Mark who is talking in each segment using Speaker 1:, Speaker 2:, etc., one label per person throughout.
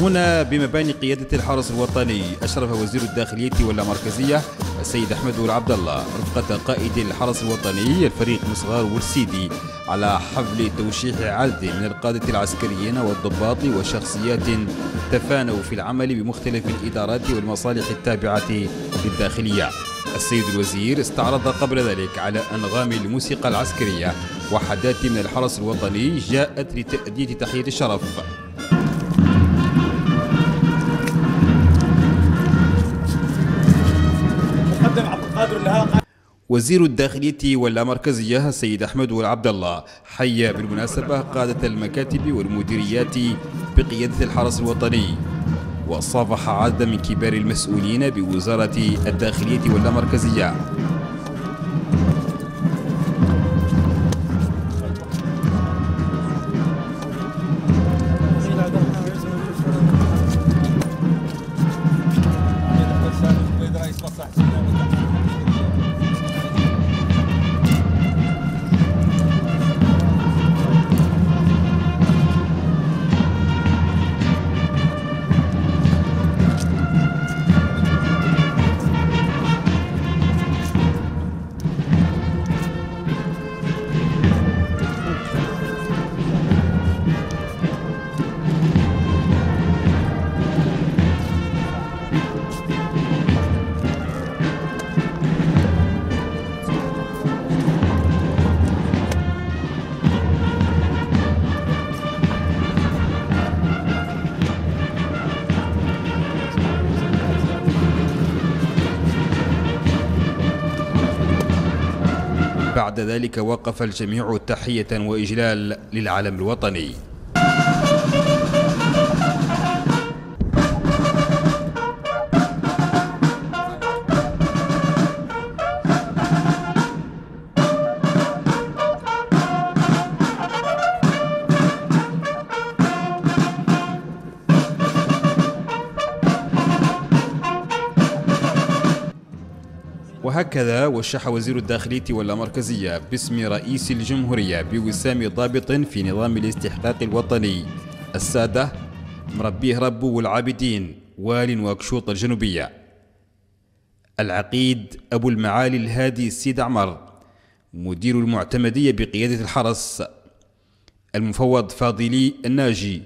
Speaker 1: هنا بمباني قيادة الحرس الوطني أشرف وزير الداخلية والمركزية السيد أحمد العبد الله رفقة قائد الحرس الوطني الفريق مصغار ورسيدي على حفل توشيح عدد من القادة العسكريين والضباط وشخصيات تفانوا في العمل بمختلف الإدارات والمصالح التابعة للداخلية السيد الوزير استعرض قبل ذلك على أنغام الموسيقى العسكرية وحدات من الحرس الوطني جاءت لتأدية تحية الشرف وزير الداخلية واللامركزية السيد أحمد والعبد الله حيا بالمناسبة قادة المكاتب والمديريات بقيادة الحرس الوطني وصافح عدد من كبار المسؤولين بوزارة الداخلية واللامركزية بعد ذلك وقف الجميع تحية وإجلال للعلم الوطني وهكذا وشح وزير الداخلية واللامركزية باسم رئيس الجمهورية بوسام ضابط في نظام الاستحقاق الوطني السادة مربيه رب والعابدين وال واكشوط الجنوبية العقيد أبو المعالي الهادي السيد عمر مدير المعتمدية بقيادة الحرس المفوض فاضلي الناجي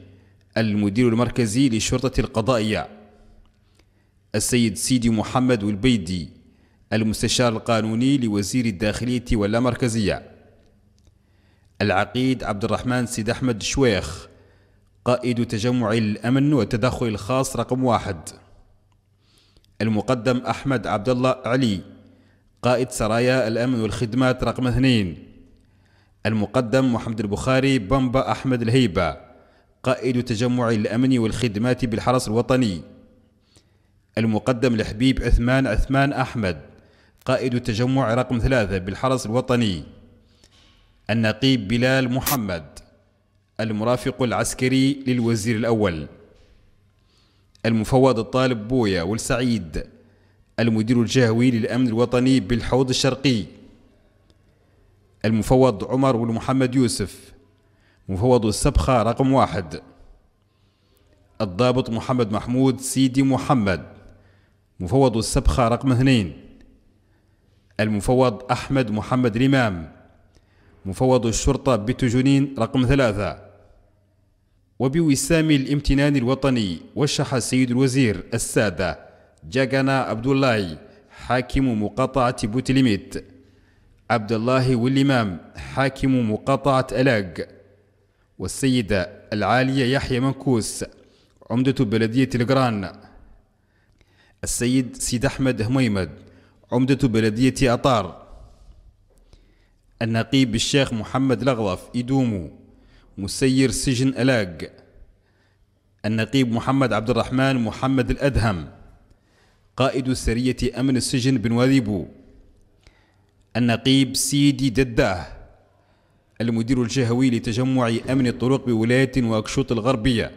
Speaker 1: المدير المركزي للشرطة القضائية السيد سيدي محمد والبيدي المستشار القانوني لوزير الداخلية واللامركزية العقيد عبد الرحمن سيد أحمد شويخ قائد تجمع الأمن والتدخل الخاص رقم واحد المقدم أحمد عبد الله علي قائد سرايا الأمن والخدمات رقم اثنين المقدم محمد البخاري بامبا أحمد الهيبة قائد تجمع الأمن والخدمات بالحرس الوطني المقدم الحبيب عثمان عثمان أحمد قائد التجمع رقم ثلاثة بالحرس الوطني النقيب بلال محمد المرافق العسكري للوزير الأول المفوض الطالب بويا والسعيد المدير الجهوي للأمن الوطني بالحوض الشرقي المفوض عمر والمحمد يوسف مفوض السبخة رقم واحد الضابط محمد محمود سيدي محمد مفوض السبخة رقم اثنين المفوض أحمد محمد الإمام مفوض الشرطة بتجنين رقم ثلاثة وبوسام الامتنان الوطني وشح السيد الوزير السادة جاكانا عبد الله حاكم مقاطعة بوتليميت عبد الله والإمام حاكم مقاطعة ألاق والسيدة العالية يحيى منكوس عمدة بلدية القران السيد سيد أحمد هميمد عمدة بلدية أطار النقيب الشيخ محمد لغضف إدومو مسير سجن ألاق النقيب محمد عبد الرحمن محمد الأدهم قائد سرية أمن السجن بن وذيبو النقيب سيدي دداه المدير الجهوي لتجمع أمن الطرق بولاية وأكشوط الغربية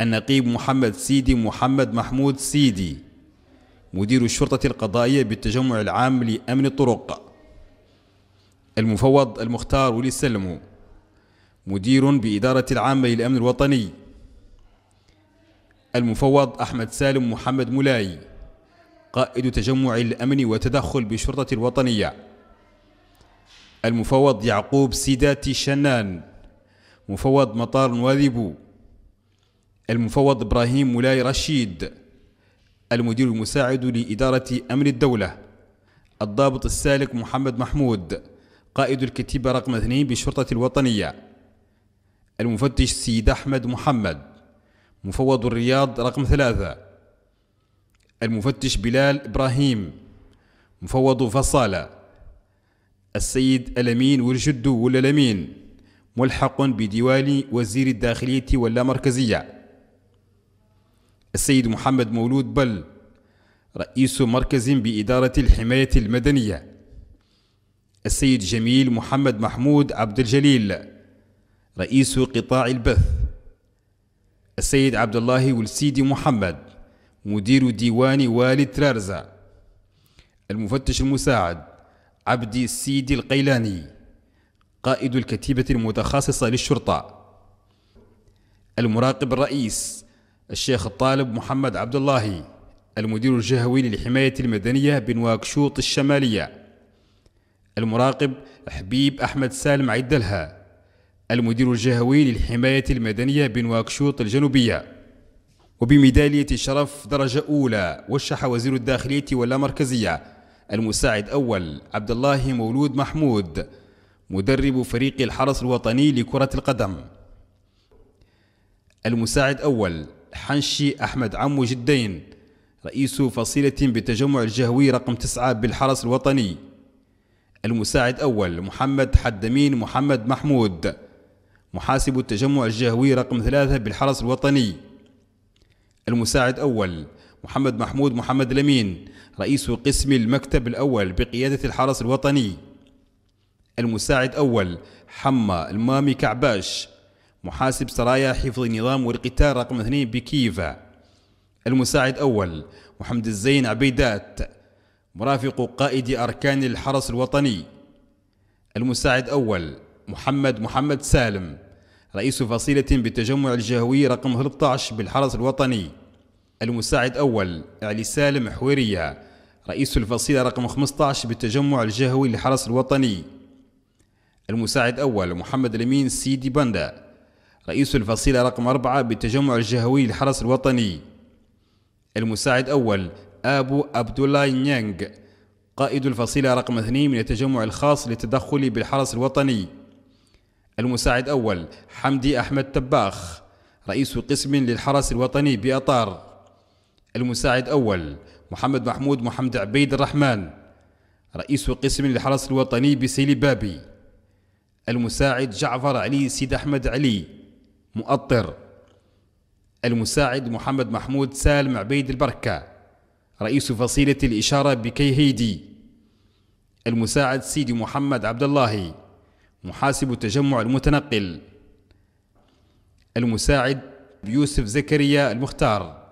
Speaker 1: النقيب محمد سيدي محمد محمود سيدي مدير الشرطة القضائية بالتجمع العام لأمن الطرق المفوض المختار ولي السلمو مدير بإدارة العامة للأمن الوطني المفوض أحمد سالم محمد مولاي قائد تجمع الأمن وتدخل بالشرطة الوطنية المفوض يعقوب سيداتي شنان مفوض مطار نواذبو المفوض إبراهيم مولاي رشيد المدير المساعد لإدارة أمن الدولة الضابط السالك محمد محمود قائد الكتيبة رقم 2 بالشرطة الوطنية المفتش سيد أحمد محمد مفوض الرياض رقم ثلاثة المفتش بلال إبراهيم مفوض فصالة السيد الأمين ولا الأمين ملحق بديوان وزير الداخلية واللامركزية السيد محمد مولود بل رئيس مركز بإدارة الحماية المدنية السيد جميل محمد محمود عبد الجليل رئيس قطاع البث السيد عبد الله والسيد محمد مدير ديوان والي ترارزا المفتش المساعد عبد السيدي القيلاني قائد الكتيبة المتخصصة للشرطة المراقب الرئيس الشيخ الطالب محمد عبد الله المدير الجهوي للحماية المدنية بنواكشوط الشمالية المراقب حبيب أحمد سالم عدلها المدير الجهوي للحماية المدنية بنواكشوط الجنوبية وبميدالية شرف درجة أولى وشح وزير الداخلية واللامركزية المساعد أول عبد الله مولود محمود مدرب فريق الحرس الوطني لكرة القدم المساعد أول حنشي أحمد عمو جدين رئيس فصيلة بتجمع الجهوي رقم تسعة بالحرس الوطني المساعد أول محمد حدمين محمد محمود محاسب التجمع الجهوي رقم ثلاثة بالحرس الوطني المساعد أول محمد محمود محمد لمين رئيس قسم المكتب الأول بقيادة الحرس الوطني المساعد أول حما المامي كعباش محاسب سرايا حفظ النظام والقتال رقم اثنين بكيفا المساعد أول محمد الزين عبيدات مرافق قائد أركان الحرس الوطني المساعد أول محمد محمد سالم رئيس فصيلة بالتجمع الجهوي رقم 13 بالحرس الوطني المساعد أول علي سالم حويرية رئيس الفصيلة رقم 15 بالتجمع الجهوي للحرس الوطني المساعد أول محمد الأمين سيدي بندا رئيس الفصيلة رقم أربعة بالتجمع الجهوي للحرس الوطني المساعد أول أبو عبد الله نيانغ قائد الفصيلة رقم اثنين من التجمع الخاص للتدخل بالحرس الوطني المساعد أول حمدي أحمد تباخ رئيس قسم للحرس الوطني بأطار المساعد أول محمد محمود محمد عبيد الرحمن رئيس قسم للحرس الوطني بسيلي بابي المساعد جعفر علي سيد أحمد علي مؤطر المساعد محمد محمود سالم عبيد البركة رئيس فصيلة الإشارة بكيهيدي المساعد سيدي محمد عبد الله محاسب تجمع المتنقل المساعد يوسف زكريا المختار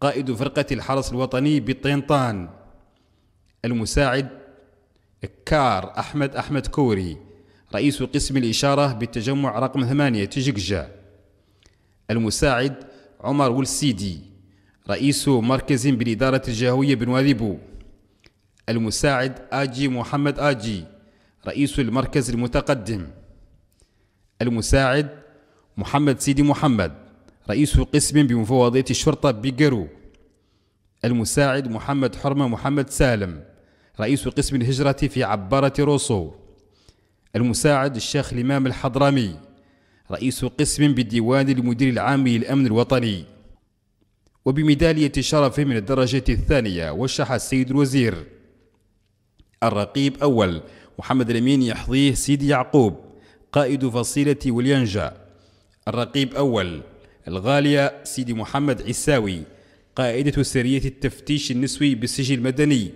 Speaker 1: قائد فرقة الحرس الوطني بطينطان المساعد كار أحمد أحمد كوري رئيس قسم الإشارة بالتجمع رقم ثمانية تجكجة المساعد عمر والسيدي رئيس مركز بالإدارة الجهوية بن بو المساعد آجي محمد آجي رئيس المركز المتقدم المساعد محمد سيدي محمد رئيس قسم بمفوضية الشرطة بقرو المساعد محمد حرمة محمد سالم رئيس قسم الهجرة في عبارة روسو المساعد الشيخ الإمام الحضرمي رئيس قسم بالديوان المدير العام للأمن الوطني وبميدالية شرف من الدرجة الثانية وشح السيد الوزير الرقيب أول محمد الأمين يحظيه سيدي يعقوب قائد فصيلة ولينجا الرقيب أول الغالية سيدي محمد عساوي قائدة سرية التفتيش النسوي بالسجل المدني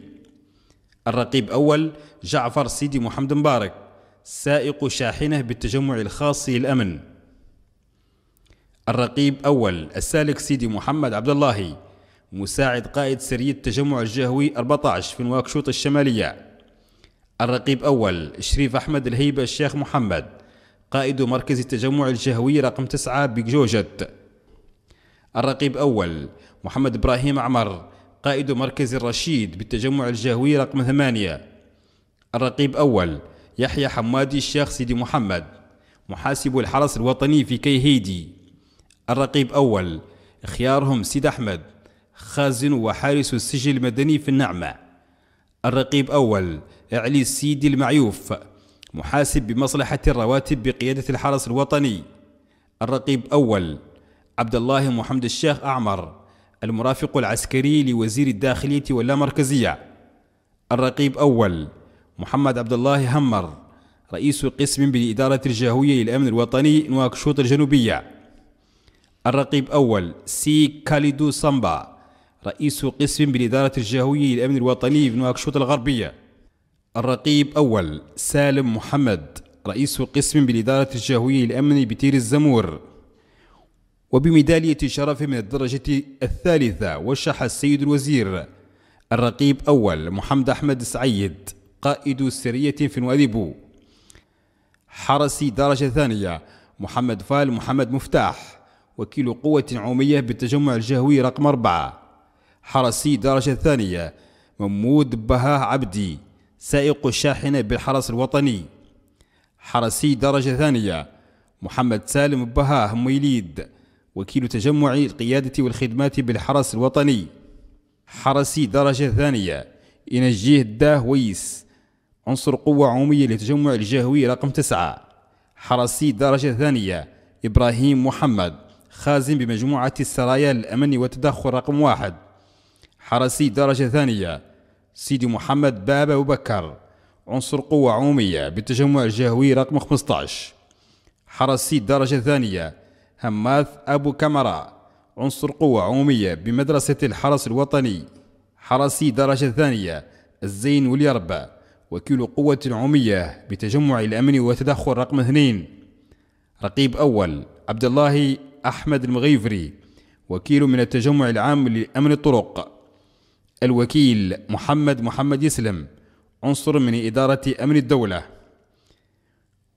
Speaker 1: الرقيب أول جعفر سيدي محمد مبارك سائق شاحنة بالتجمع الخاص للأمن الرقيب أول السالك سيدي محمد عبد الله مساعد قائد سرية التجمع الجهوي 14 في نواكشوط الشمالية الرقيب أول شريف أحمد الهيبة الشيخ محمد قائد مركز التجمع الجهوي رقم 9 بجوجت الرقيب أول محمد إبراهيم عمر قائد مركز الرشيد بالتجمع الجهوي رقم 8 الرقيب أول يحيى حمادي الشيخ سيدي محمد محاسب الحرس الوطني في كي هيدي الرقيب أول خيارهم سيد أحمد خازن وحارس السجن المدني في النعمة الرقيب أول علي السيدي المعيوف محاسب بمصلحة الرواتب بقيادة الحرس الوطني الرقيب أول عبد الله محمد الشيخ أعمر المرافق العسكري لوزير الداخلية واللامركزية الرقيب أول محمد عبد الله همر رئيس قسم بالإدارة الجهوية للأمن الوطني نواكشوط الجنوبية الرقيب أول سي كاليدو سامبا رئيس قسم بالإدارة الجهوية للأمن الوطني نواكشوط الغربية الرقيب أول سالم محمد رئيس قسم بالإدارة الجهوية للأمن بتير الزمور وبميدالية شرف من الدرجة الثالثة وشح السيد الوزير الرقيب أول محمد أحمد سعيد قائد سرية في وادي بو حرسي درجة ثانية محمد فال محمد مفتاح وكيل قوة عومية بالتجمع الجهوي رقم أربعة حرسي درجة ثانية ممود بها عبدي سائق الشاحنة بالحرس الوطني حرسي درجة ثانية محمد سالم بها ميليد وكيل تجمع القيادة والخدمات بالحرس الوطني حرسي درجة ثانية إنجيه داه ويس عنصر قوة عمومية لتجمع الجهوي رقم تسعة حرسي درجة ثانية إبراهيم محمد خازن بمجموعة السرايا الأمني والتدخل رقم واحد حرسي درجة ثانية سيدي محمد باب أبو بكر عنصر قوة عمومية بالتجمع الجهوي رقم 15 حرسي درجة ثانية هماث أبو كمرة عنصر قوة عمومية بمدرسة الحرس الوطني حرسي درجة ثانية الزين واليربة وكيل قوة العمية بتجمع الأمن وتدخل رقم اثنين رقيب أول عبد الله أحمد المغيفري وكيل من التجمع العام لأمن الطرق الوكيل محمد محمد يسلم عنصر من إدارة أمن الدولة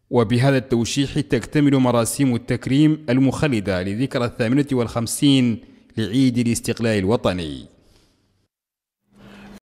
Speaker 1: وبهذا التوشيح تكتمل مراسيم التكريم المخلدة لذكرى الثامنة والخمسين لعيد الاستقلال الوطني